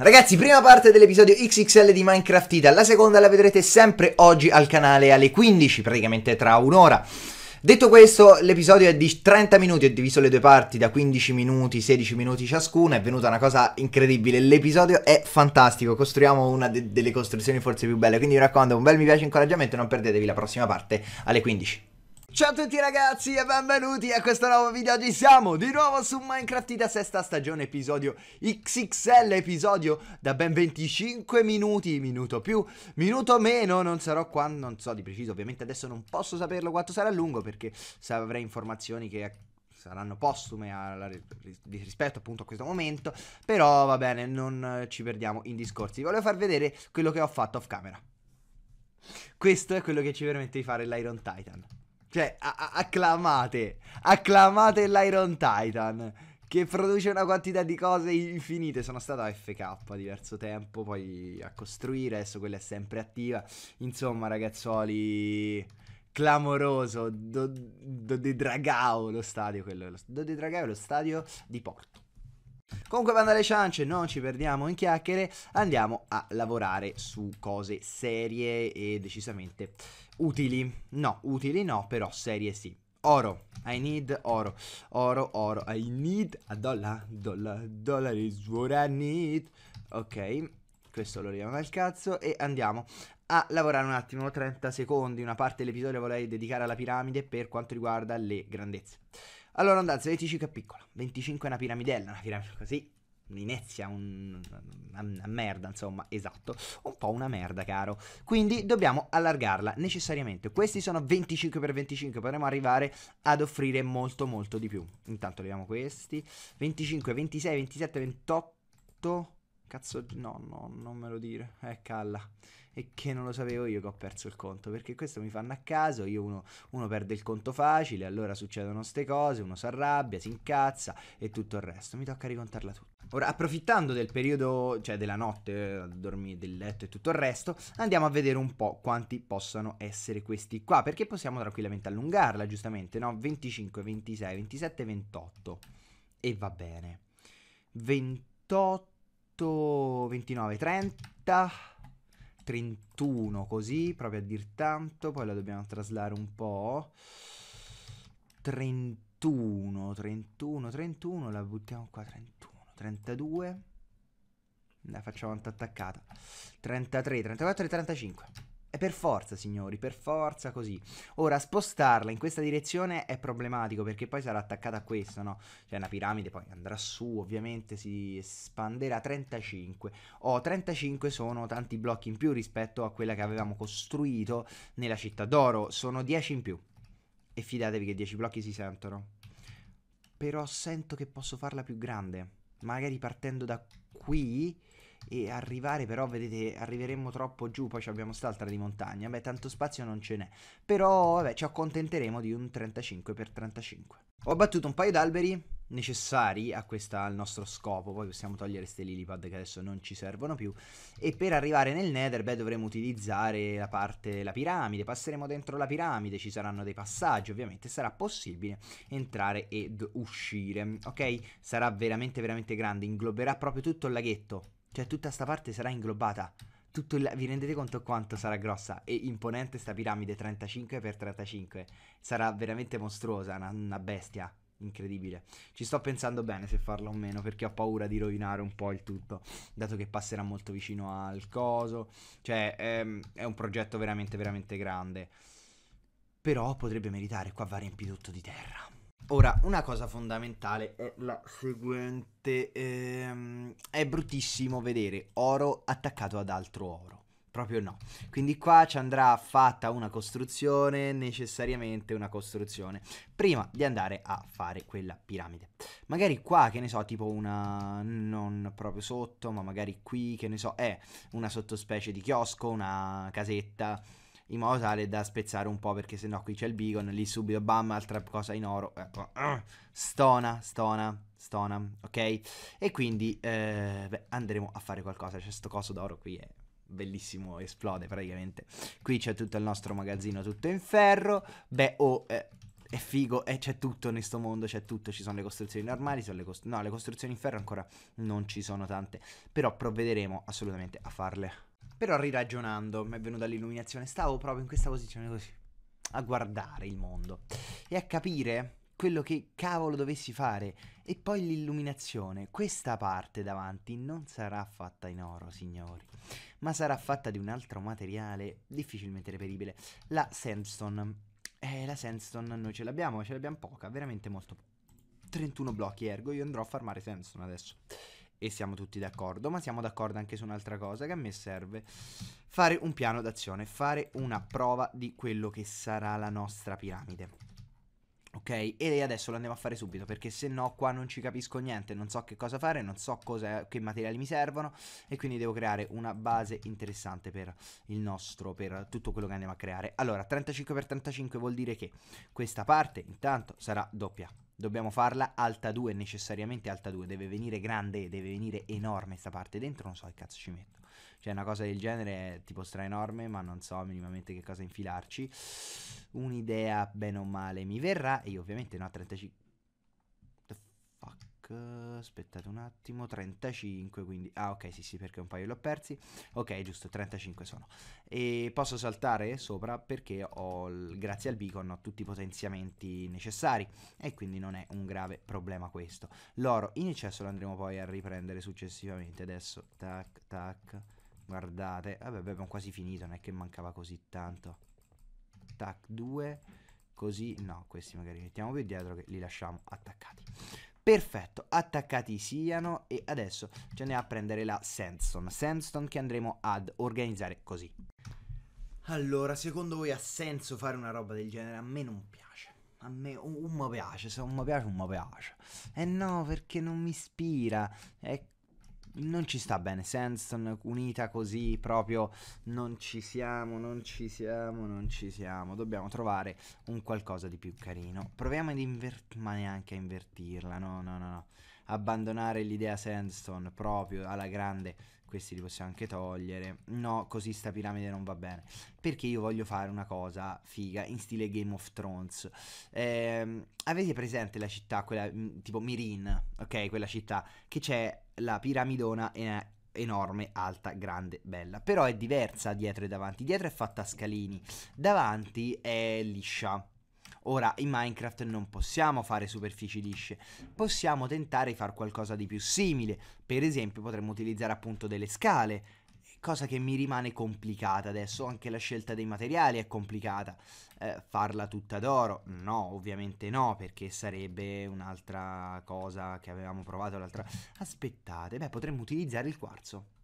Ragazzi, prima parte dell'episodio XXL di Minecraft Ita, la seconda la vedrete sempre oggi al canale alle 15, praticamente tra un'ora. Detto questo, l'episodio è di 30 minuti, ho diviso le due parti da 15 minuti, 16 minuti ciascuna, è venuta una cosa incredibile, l'episodio è fantastico, costruiamo una de delle costruzioni forse più belle, quindi mi raccomando un bel mi piace, incoraggiamento e non perdetevi la prossima parte alle 15. Ciao a tutti ragazzi e benvenuti a questo nuovo video Oggi siamo di nuovo su Minecraft da sesta stagione episodio XXL Episodio da ben 25 minuti Minuto più, minuto meno Non sarò qua, non so di preciso Ovviamente adesso non posso saperlo quanto sarà lungo Perché avrei informazioni che saranno postume alla, rispetto appunto a questo momento Però va bene, non ci perdiamo in discorsi voglio far vedere quello che ho fatto off camera Questo è quello che ci permette di fare l'Iron Titan cioè, acclamate, acclamate l'Iron Titan che produce una quantità di cose infinite. Sono stato a FK diverso tempo, poi a costruire, adesso quella è sempre attiva. Insomma, ragazzuoli, clamoroso. Dodedragao, do lo stadio, quello, lo, Dodedragao è lo stadio di Porto. Comunque vanno alle ciance, non ci perdiamo in chiacchiere, andiamo a lavorare su cose serie e decisamente utili. No, utili no, però serie sì. Oro, I need oro, oro, oro, I need a dollar, dollar, dollar is what I need. Ok, questo lo leviamo dal cazzo e andiamo a lavorare un attimo, 30 secondi, una parte dell'episodio vorrei dedicare alla piramide per quanto riguarda le grandezze. Allora andate, 25 è piccola, 25 è una piramidella, una piramide così, un'inezia, un, una merda, insomma, esatto, un po' una merda, caro. Quindi dobbiamo allargarla necessariamente. Questi sono 25 per 25 potremmo arrivare ad offrire molto molto di più. Intanto leviamo questi, 25, 26, 27, 28... Cazzo, no, no, non me lo dire, eh, calla e che non lo sapevo io che ho perso il conto, perché questo mi fanno a caso, io uno, uno perde il conto facile, allora succedono ste cose, uno si arrabbia, si incazza e tutto il resto, mi tocca ricontarla tutta. Ora, approfittando del periodo, cioè della notte, eh, dormire, del letto e tutto il resto, andiamo a vedere un po' quanti possano essere questi qua, perché possiamo tranquillamente allungarla, giustamente, no? 25, 26, 27, 28. E va bene. 28, 29, 30... 31 così, proprio a dir tanto, poi la dobbiamo traslare un po'. 31, 31, 31, la buttiamo qua, 31, 32. La facciamo attaccata. 33, 34 e 35. È per forza, signori, per forza così. Ora, spostarla in questa direzione è problematico perché poi sarà attaccata a questo, no? Cioè, una piramide poi andrà su, ovviamente si espanderà a 35. Oh, 35 sono tanti blocchi in più rispetto a quella che avevamo costruito nella città d'oro. Sono 10 in più. E fidatevi che 10 blocchi si sentono. Però sento che posso farla più grande. Magari partendo da qui e arrivare però vedete arriveremmo troppo giù poi abbiamo st'altra di montagna beh tanto spazio non ce n'è però vabbè ci accontenteremo di un 35 x 35 ho abbattuto un paio d'alberi necessari a questa, al nostro scopo poi possiamo togliere queste lilipad che adesso non ci servono più e per arrivare nel nether beh dovremo utilizzare la parte la piramide passeremo dentro la piramide ci saranno dei passaggi ovviamente sarà possibile entrare ed uscire ok sarà veramente veramente grande ingloberà proprio tutto il laghetto cioè tutta sta parte sarà inglobata. Il, vi rendete conto quanto sarà grossa e imponente sta piramide 35x35? Sarà veramente mostruosa, una, una bestia incredibile. Ci sto pensando bene se farla o meno perché ho paura di rovinare un po' il tutto, dato che passerà molto vicino al coso. Cioè è, ehm, è un progetto veramente veramente grande. Però potrebbe meritare, qua va riempito tutto di terra. Ora, una cosa fondamentale è la seguente. Ehm, è bruttissimo vedere oro attaccato ad altro oro. Proprio no. Quindi qua ci andrà fatta una costruzione, necessariamente una costruzione, prima di andare a fare quella piramide. Magari qua, che ne so, tipo una... non proprio sotto, ma magari qui, che ne so, è una sottospecie di chiosco, una casetta, in modo tale da spezzare un po' perché sennò qui c'è il beacon, lì subito bam, altra cosa in oro, eh, oh, oh, stona, stona, stona, ok? E quindi eh, beh, andremo a fare qualcosa, c'è sto coso d'oro qui, è bellissimo, esplode praticamente. Qui c'è tutto il nostro magazzino tutto in ferro, beh, oh... Eh, è figo eh, c'è tutto in questo mondo, c'è tutto, ci sono le costruzioni normali, le costru no, le costruzioni in ferro ancora non ci sono tante, però provvederemo assolutamente a farle. Però riragionando, mi è venuta l'illuminazione, stavo proprio in questa posizione così, a guardare il mondo e a capire quello che cavolo dovessi fare. E poi l'illuminazione, questa parte davanti non sarà fatta in oro, signori, ma sarà fatta di un altro materiale difficilmente reperibile, la sandstone. Eh, la sandstone noi ce l'abbiamo, ce l'abbiamo poca, veramente molto poca. 31 blocchi ergo, io andrò a farmare sandstone adesso e siamo tutti d'accordo, ma siamo d'accordo anche su un'altra cosa che a me serve fare un piano d'azione, fare una prova di quello che sarà la nostra piramide. Ok, e adesso lo andiamo a fare subito perché se no qua non ci capisco niente, non so che cosa fare, non so cosa, che materiali mi servono e quindi devo creare una base interessante per il nostro, per tutto quello che andiamo a creare. Allora, 35x35 vuol dire che questa parte intanto sarà doppia, Dobbiamo farla alta 2, necessariamente alta 2. Deve venire grande, deve venire enorme sta parte dentro, non so che cazzo ci metto. Cioè una cosa del genere è tipo stra enorme, ma non so minimamente che cosa infilarci. Un'idea bene o male mi verrà e io ovviamente no 35 aspettate un attimo, 35 quindi, ah ok sì sì perché un paio l'ho persi, ok giusto 35 sono e posso saltare sopra perché ho, grazie al beacon ho tutti i potenziamenti necessari e quindi non è un grave problema questo, l'oro in eccesso lo andremo poi a riprendere successivamente, adesso tac tac, guardate, vabbè abbiamo quasi finito, non è che mancava così tanto, tac 2, così no questi magari mettiamo più dietro che li lasciamo attaccati Perfetto, attaccati siano e adesso ce ne a prendere la Sandstone. Sandstone che andremo ad organizzare così. Allora, secondo voi ha senso fare una roba del genere? A me non piace. A me un, un mi piace, se un mi piace un mi piace. Eh no, perché non mi ispira. Ecco non ci sta bene. Sandstone unita così, proprio non ci siamo, non ci siamo, non ci siamo. Dobbiamo trovare un qualcosa di più carino. Proviamo ad invertirla, ma neanche a invertirla. No, no, no, no. Abbandonare l'idea Sandstone proprio alla grande questi li possiamo anche togliere. No, così sta piramide non va bene. Perché io voglio fare una cosa figa in stile Game of Thrones. Eh, avete presente la città, quella mm, tipo Mirin, ok? Quella città che c'è la piramidona e enorme, alta, grande, bella. Però è diversa dietro e davanti. Dietro è fatta a scalini, davanti è liscia. Ora in Minecraft non possiamo fare superfici lisce, possiamo tentare di fare qualcosa di più simile, per esempio potremmo utilizzare appunto delle scale, cosa che mi rimane complicata adesso, anche la scelta dei materiali è complicata, eh, farla tutta d'oro, no ovviamente no perché sarebbe un'altra cosa che avevamo provato l'altra, aspettate, beh potremmo utilizzare il quarzo.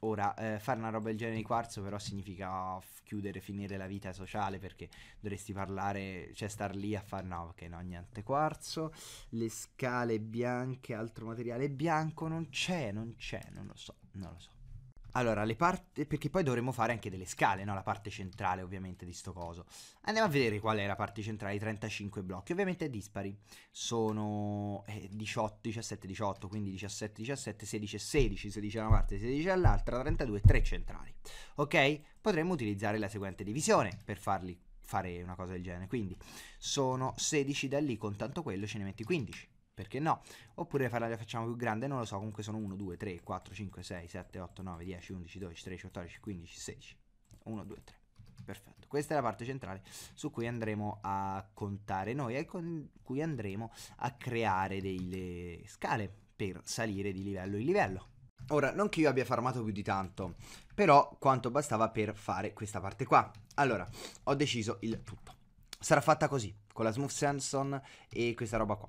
Ora, eh, fare una roba del genere di quarzo però significa chiudere, finire la vita sociale perché dovresti parlare, cioè star lì a fare no, ok, no, niente quarzo, le scale bianche, altro materiale bianco, non c'è, non c'è, non lo so, non lo so. Allora, le parti... perché poi dovremmo fare anche delle scale, no? La parte centrale ovviamente di sto coso. Andiamo a vedere qual è la parte centrale di 35 blocchi. Ovviamente dispari. Sono 18, 17, 18, quindi 17, 17, 16 16. 16 da una parte, 16 dall'altra, 32 3 centrali. Ok? Potremmo utilizzare la seguente divisione per farli fare una cosa del genere. Quindi sono 16 da lì, con tanto quello ce ne metti 15 perché no? Oppure farla, la facciamo più grande, non lo so, comunque sono 1, 2, 3, 4, 5, 6, 7, 8, 9, 10, 11, 12, 13, 14, 15, 16, 1, 2, 3. Perfetto, questa è la parte centrale su cui andremo a contare noi e con cui andremo a creare delle scale per salire di livello in livello. Ora, non che io abbia farmato più di tanto, però quanto bastava per fare questa parte qua. Allora, ho deciso il tutto. Sarà fatta così, con la Smooth Samson e questa roba qua.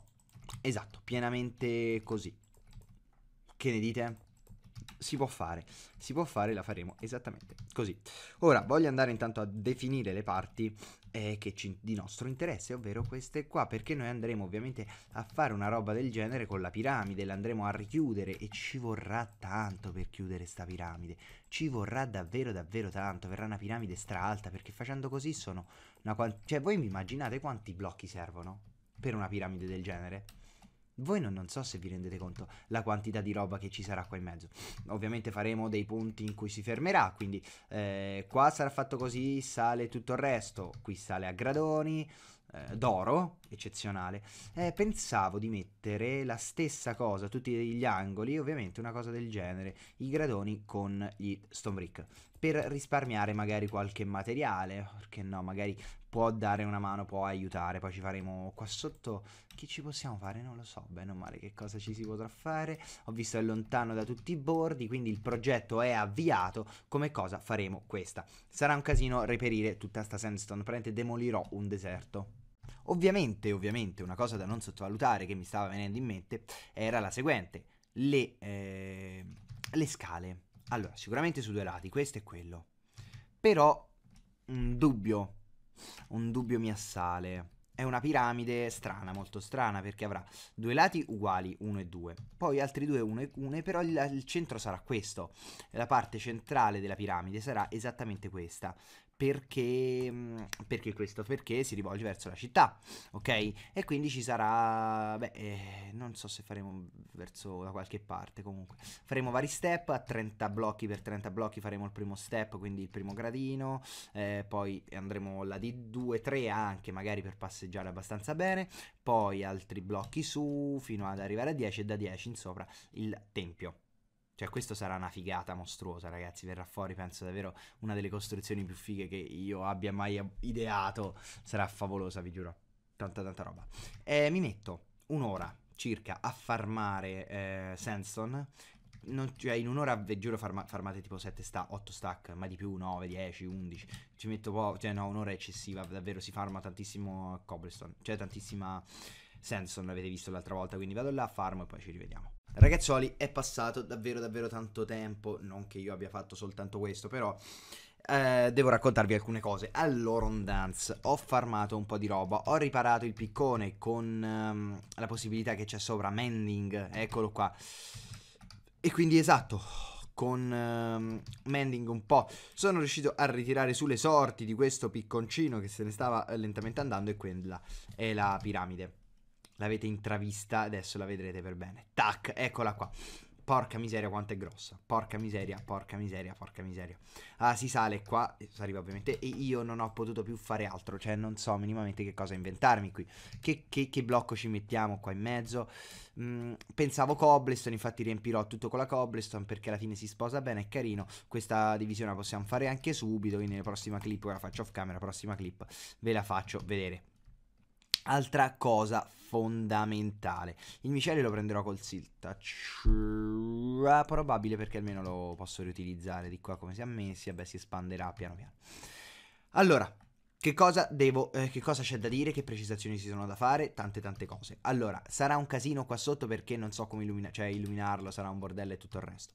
Esatto, pienamente così. Che ne dite? Si può fare, si può fare, la faremo esattamente così. Ora voglio andare intanto a definire le parti eh, che ci, di nostro interesse, ovvero queste qua, perché noi andremo ovviamente a fare una roba del genere con la piramide, la andremo a richiudere e ci vorrà tanto per chiudere sta piramide, ci vorrà davvero davvero tanto, verrà una piramide stra alta perché facendo così sono una quantità, cioè voi vi immaginate quanti blocchi servono? per una piramide del genere. Voi non, non, so se vi rendete conto la quantità di roba che ci sarà qua in mezzo. Ovviamente faremo dei punti in cui si fermerà, quindi eh, qua sarà fatto così, sale tutto il resto, qui sale a gradoni, eh, d'oro, eccezionale. Eh, pensavo di mettere la stessa cosa, tutti gli angoli, ovviamente una cosa del genere, i gradoni con gli stone brick per risparmiare magari qualche materiale, perché no, magari può dare una mano, può aiutare, poi ci faremo qua sotto, che ci possiamo fare? Non lo so, bene o male che cosa ci si potrà fare, ho visto è lontano da tutti i bordi, quindi il progetto è avviato, come cosa faremo questa? Sarà un casino reperire tutta sta sandstone, praticamente demolirò un deserto. Ovviamente, ovviamente, una cosa da non sottovalutare che mi stava venendo in mente era la seguente, le, eh, le scale allora, sicuramente su due lati, questo e quello. Però un dubbio, un dubbio mi assale. È una piramide strana, molto strana, perché avrà due lati uguali, 1 e 2, poi altri due, 1 e 1, però il, il, centro sarà questo. La parte centrale della piramide sarà esattamente questa. Perché, perché, questo? Perché si rivolge verso la città, ok? E quindi ci sarà, beh, eh, non so se faremo verso da qualche parte comunque. Faremo vari step, a 30 blocchi per 30 blocchi faremo il primo step, quindi il primo gradino, eh, poi andremo la D2-3 anche magari per passeggiare abbastanza bene, poi altri blocchi su fino ad arrivare a 10 e da 10 in sopra il tempio. Cioè, questa sarà una figata mostruosa, ragazzi. Verrà fuori, penso davvero, una delle costruzioni più fighe che io abbia mai ideato. Sarà favolosa, vi giuro. Tanta, tanta roba. Eh, mi metto un'ora circa a farmare eh, Sandstone. Non, cioè, in un'ora, vi giuro, farma, farmate tipo 7 stack, 8 stack, ma di più 9, 10, 11. Ci metto po', cioè, no, un'ora eccessiva. Davvero, si farma tantissimo cobblestone. Cioè, tantissima Sandstone, l'avete visto l'altra volta. Quindi vado là, farmo e poi ci rivediamo. Ragazzoli è passato davvero davvero tanto tempo, non che io abbia fatto soltanto questo, però eh, devo raccontarvi alcune cose. All'Oron Dance ho farmato un po' di roba, ho riparato il piccone con ehm, la possibilità che c'è sopra mending, eccolo qua. E quindi esatto, con ehm, mending un po', sono riuscito a ritirare sulle sorti di questo picconcino che se ne stava eh, lentamente andando e quella è la piramide l'avete intravista, adesso la vedrete per bene. Tac, eccola qua. Porca miseria quanto è grossa. Porca miseria, porca miseria, porca miseria. Ah, si sale qua, si arriva ovviamente, e io non ho potuto più fare altro, cioè non so minimamente che cosa inventarmi qui. Che, che, che blocco ci mettiamo qua in mezzo? Mm, pensavo cobblestone, infatti riempirò tutto con la cobblestone perché alla fine si sposa bene, è carino. Questa divisione la possiamo fare anche subito, quindi nella prossima clip, ora la faccio off camera, la prossima clip ve la faccio vedere. Altra cosa fondamentale, il micele lo prenderò col siltach, probabile perché almeno lo posso riutilizzare di qua come si è messi, vabbè si espanderà piano piano. Allora, che cosa devo, eh, che cosa c'è da dire, che precisazioni ci sono da fare, tante tante cose. Allora, sarà un casino qua sotto perché non so come illumina- cioè, illuminarlo, sarà un bordello e tutto il resto.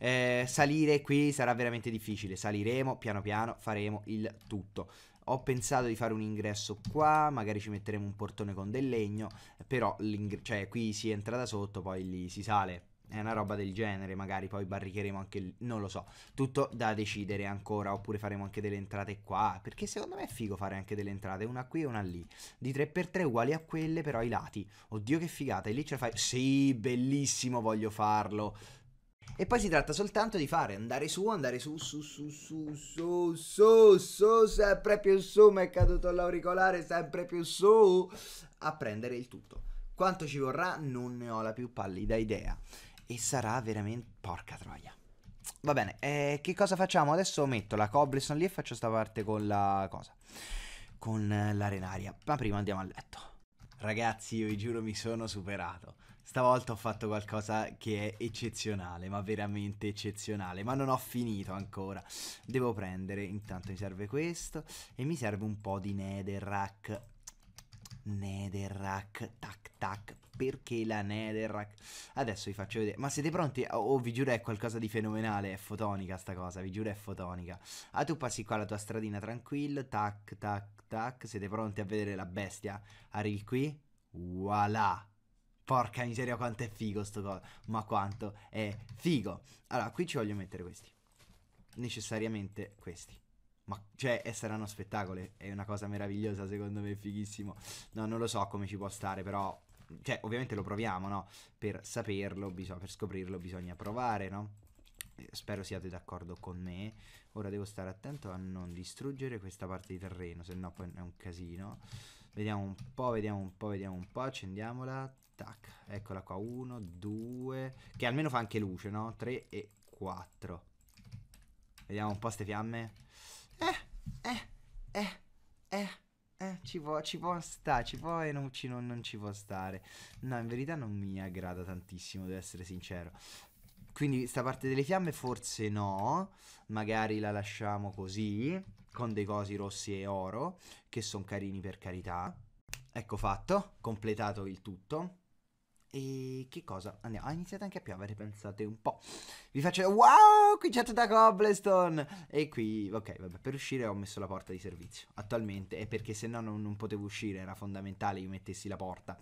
Eh, salire qui sarà veramente difficile, saliremo piano piano, faremo il tutto. Ho pensato di fare un ingresso qua, magari ci metteremo un portone con del legno, però cioè, qui si entra da sotto, poi lì si sale. È una roba del genere, magari poi barricheremo anche lì, non lo so. Tutto da decidere ancora, oppure faremo anche delle entrate qua, perché secondo me è figo fare anche delle entrate, una qui e una lì. Di 3x3 uguali a quelle, però ai lati. Oddio che figata, e lì ce la fai... Sì, bellissimo, voglio farlo. E poi si tratta soltanto di fare andare su, andare su, su, su, su, su, su, su, sempre più su, mi è caduto l'auricolare, sempre più su, a prendere il tutto. Quanto ci vorrà non ne ho la più pallida idea. E sarà veramente... porca troia. Va bene, eh, che cosa facciamo? Adesso metto la Cobblestone lì e faccio sta parte con la cosa. Con eh, l'arenaria. Ma prima andiamo a letto. Ragazzi, io vi giuro mi sono superato Stavolta ho fatto qualcosa che è eccezionale, ma veramente eccezionale, ma non ho finito ancora. Devo prendere, intanto mi serve questo e mi serve un po' di netherrack. Netherrack, tac tac, perché la netherrack? Adesso vi faccio vedere, ma siete pronti? Oh, oh vi giuro è qualcosa di fenomenale, è fotonica sta cosa, vi giuro è fotonica. Ah, tu passi qua la tua stradina tranquillo, tac tac tac, siete pronti a vedere la bestia? Arrivi qui, voilà! Porca miseria, quanto è figo sto coso. Ma quanto è figo. Allora, qui ci voglio mettere questi. Necessariamente questi. Ma cioè, eh, saranno spettacoli. È una cosa meravigliosa, secondo me, è fighissimo. No, non lo so come ci può stare, però. Cioè, ovviamente lo proviamo, no? Per saperlo, bisogna, per scoprirlo, bisogna provare, no? Eh, spero siate d'accordo con me. Ora devo stare attento a non distruggere questa parte di terreno, se no poi è un casino. Vediamo un po', vediamo un po', vediamo un po'. Accendiamola. Tac, eccola qua, 1, 2, che almeno fa anche luce, no? 3 e 4. Vediamo un po' ste fiamme. Eh, eh, eh, eh, eh, ci può, ci può stare, ci può e non ci, non, non ci può stare. No, in verità non mi aggrada tantissimo, devo essere sincero. Quindi sta parte delle fiamme forse no, magari la lasciamo così, con dei cosi rossi e oro, che sono carini per carità. Ecco fatto, completato il tutto. E che cosa? Andiamo. Ha ah, iniziato anche a piovere, pensate un po'. Vi faccio... Wow, qui c'è tutta Cobblestone! E qui... Ok, vabbè, per uscire ho messo la porta di servizio. Attualmente, è perché se no non, non potevo uscire, era fondamentale io mettessi la porta.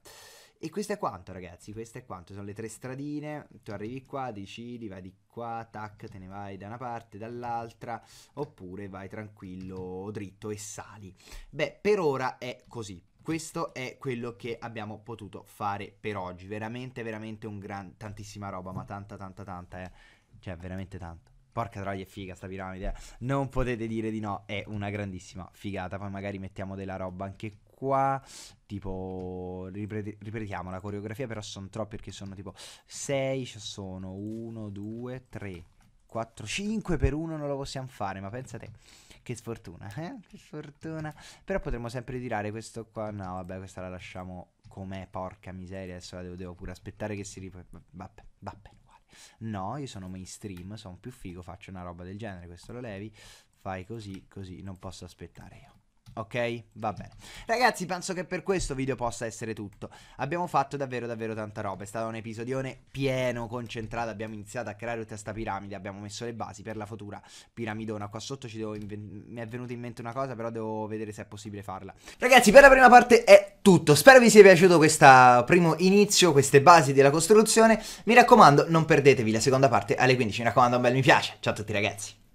E questo è quanto, ragazzi, questo è quanto. Sono le tre stradine, tu arrivi qua, decidi, vai di qua, tac, te ne vai da una parte, dall'altra, oppure vai tranquillo, dritto e sali. Beh, per ora è così questo è quello che abbiamo potuto fare per oggi. Veramente, veramente un gran, tantissima roba, ma tanta, tanta, tanta, eh. Cioè, veramente tanta. Porca troia, è figa sta piramide. Eh. Non potete dire di no, è una grandissima figata. Poi magari mettiamo della roba anche qua. Tipo, ripetiamo la coreografia, però sono troppi perché sono tipo 6, sono 1, 2, 3, 4, 5 per uno non lo possiamo fare, ma pensate. Che sfortuna, eh? Che sfortuna. Però potremmo sempre tirare questo qua. No, vabbè, questa la lasciamo com'è, porca miseria. Adesso la devo, devo pure aspettare che si ripeta. Vabbè, vabbè. No, io sono mainstream, sono più figo, faccio una roba del genere. Questo lo levi. Fai così, così. Non posso aspettare io ok? Va bene. Ragazzi, penso che per questo video possa essere tutto. Abbiamo fatto davvero davvero tanta roba, è stato un episodione pieno, concentrato, abbiamo iniziato a creare questa piramide, abbiamo messo le basi per la futura piramidona. Qua sotto mi è venuta in mente una cosa, però devo vedere se è possibile farla. Ragazzi, per la prima parte è tutto. Spero vi sia piaciuto questo primo inizio, queste basi della costruzione. Mi raccomando, non perdetevi la seconda parte alle 15. Mi raccomando, un bel mi piace. Ciao a tutti ragazzi.